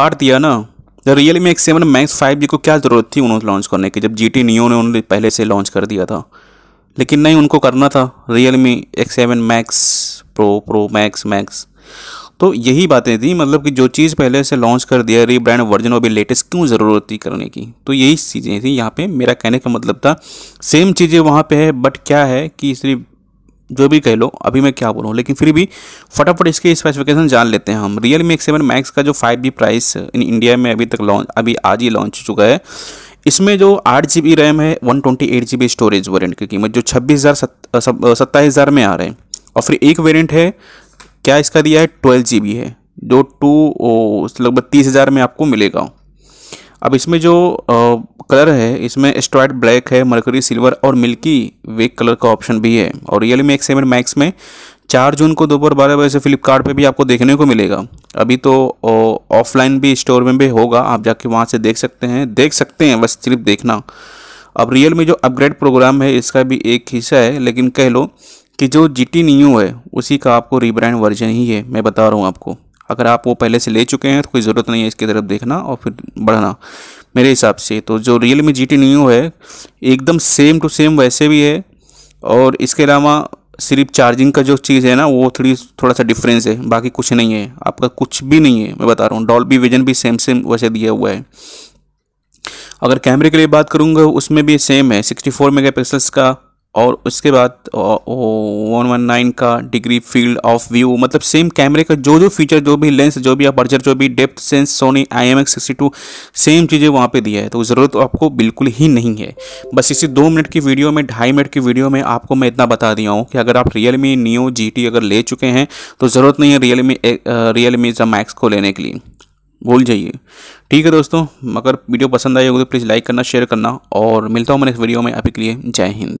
काट दिया ना Realme X seven Max five G को क्या ज़रूरत थी उन्होंने लॉन्च करने की जब जी टी नियो ने उन्होंने पहले से लॉन्च कर दिया था लेकिन नहीं उनको करना था Realme X seven Max Pro Pro Max Max तो यही बातें थी मतलब कि जो चीज़ पहले से लॉन्च कर दिया ब्रांड वर्जन और भी लेटेस्ट क्यों ज़रूरत थी करने की तो यही चीज़ें थी यहाँ पे मेरा कहने का मतलब था सेम चीज़ें वहाँ पे है बट क्या है कि सिर्फ जो भी कह लो अभी मैं क्या बोलूँ लेकिन फिर भी फटाफट इसके स्पेसिफिकेशन जान लेते हैं हम Realme X seven Max का जो five G price in India में अभी तक लॉन्च अभी आज ही लॉन्च हो चुका है इसमें जो आठ जी बी रैम है one twenty eight G B storage variant की कीमत जो छब्बीस हज़ार सत्ताईस हज़ार में आ रहे हैं और फिर एक वेरियंट है क्या इसका दिया है ट्वेल्व जी बी है जो टू लगभग तीस हज़ार में आपको मिलेगा अब इसमें जो कलर है इसमें स्ट्राइट ब्लैक है मरकरी सिल्वर और मिल्की वे कलर का ऑप्शन भी है और रियल मी एक्सेमर मैक्स में चार जून को दोपहर बारह बजे से फ्लिपकार्ट पे भी आपको देखने को मिलेगा अभी तो ऑफलाइन भी स्टोर में भी होगा आप जाके वहाँ से देख सकते हैं देख सकते हैं बस सिर्फ देखना अब रियल मी जो अपग्रेड प्रोग्राम है इसका भी एक हिस्सा है लेकिन कह लो कि जो जी टी न्यू है उसी का आपको रीब्रांड वर्जन ही है मैं बता रहा हूँ आपको अगर आप वो पहले से ले चुके हैं तो कोई ज़रूरत नहीं है इसकी तरफ देखना और फिर बढ़ना मेरे हिसाब से तो जो Realme G T Neo है एकदम सेम टू सेम वैसे भी है और इसके अलावा सिर्फ चार्जिंग का जो चीज़ है ना वो थोड़ी थोड़ा सा डिफरेंस है बाकी कुछ नहीं है आपका कुछ भी नहीं है मैं बता रहा हूँ डॉल बी विजन भी सेम सेम वैसे दिया हुआ है अगर कैमरे के लिए बात करूँगा उसमें भी सेम है 64 मेगापिक्सल्स का और उसके बाद वन वन नाइन का डिग्री फील्ड ऑफ व्यू मतलब सेम कैमरे का जो जो फीचर जो भी लेंस जो भी अपर्चर जो भी depth sense Sony I M X sixty two same चीज़ें वहाँ पे दिया है तो ज़रूरत तो आपको बिल्कुल ही नहीं है बस इसी दो मिनट की वीडियो में ढाई मिनट की वीडियो में आपको मैं इतना बता दिया हूँ कि अगर आप Realme Neo G T अगर ले चुके हैं तो ज़रूरत नहीं है रियल मी रियल मी ज़ा मैक्स को लेने के लिए भूल जाइए ठीक है दोस्तों अगर वीडियो पसंद आई होगी तो प्लीज़ लाइक करना शेयर करना और मिलता हूँ मैं इस वीडियो में अभी के लिए जय हिंद